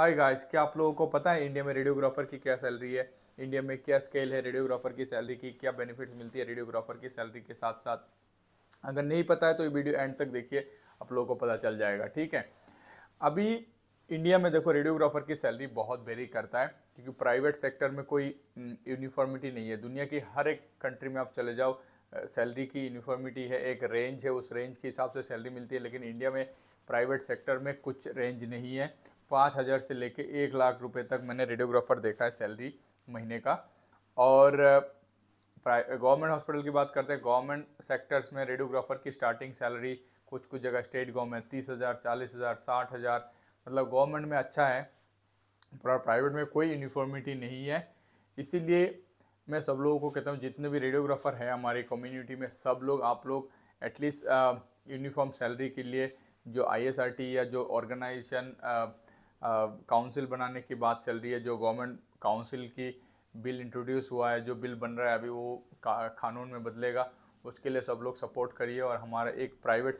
hi guys क्या आप लोगों को पता है इंडिया में रेडियोग्राफर की क्या सैलरी है इंडिया में क्या स्केल है रेडियोग्राफर की सैलरी की क्या बेनिफिट्स मिलती है रेडियोग्राफर की सैलरी के साथ साथ अगर नहीं पता है तो ये वीडियो एंड तक देखिए आप लोगों को पता चल जाएगा ठीक है अभी इंडिया में देखो रेडियोग्राफर की सैलरी बहुत वेरी करता है क्योंकि प्राइवेट सेक्टर में कोई यूनिफॉर्मिटी हम्म, नहीं है दुनिया की हर एक कंट्री में आप चले जाओ सैलरी की यूनिफॉर्मिटी है एक रेंज है उस रेंज के हिसाब से सैलरी मिलती है लेकिन इंडिया में प्राइवेट सेक्टर में कुछ रेंज नहीं है पाँच हज़ार से लेके एक लाख रुपए तक मैंने रेडियोग्राफर देखा है सैलरी महीने का और गवर्नमेंट हॉस्पिटल की बात करते हैं गवर्नमेंट सेक्टर्स में रेडियोग्राफर की स्टार्टिंग सैलरी कुछ कुछ जगह स्टेट गवर्नमेंट तीस हज़ार चालीस हज़ार साठ हज़ार मतलब गवर्नमेंट में अच्छा है प्राइवेट में कोई यूनिफॉर्मिटी नहीं है इसीलिए मैं सब लोगों को कहता हूँ जितने भी रेडियोग्राफर है हमारी कम्युनिटी में सब लोग आप लोग एटलीस्ट यूनिफॉर्म सैलरी के लिए जो आई या जो ऑर्गेनाइजेशन काउंसिल बनाने की बात चल रही है जो गवर्नमेंट काउंसिल की बिल इंट्रोड्यूस हुआ है जो बिल बन रहा है अभी वो कानून में बदलेगा उसके लिए सब लोग सपोर्ट करिए और हमारा एक प्राइवेट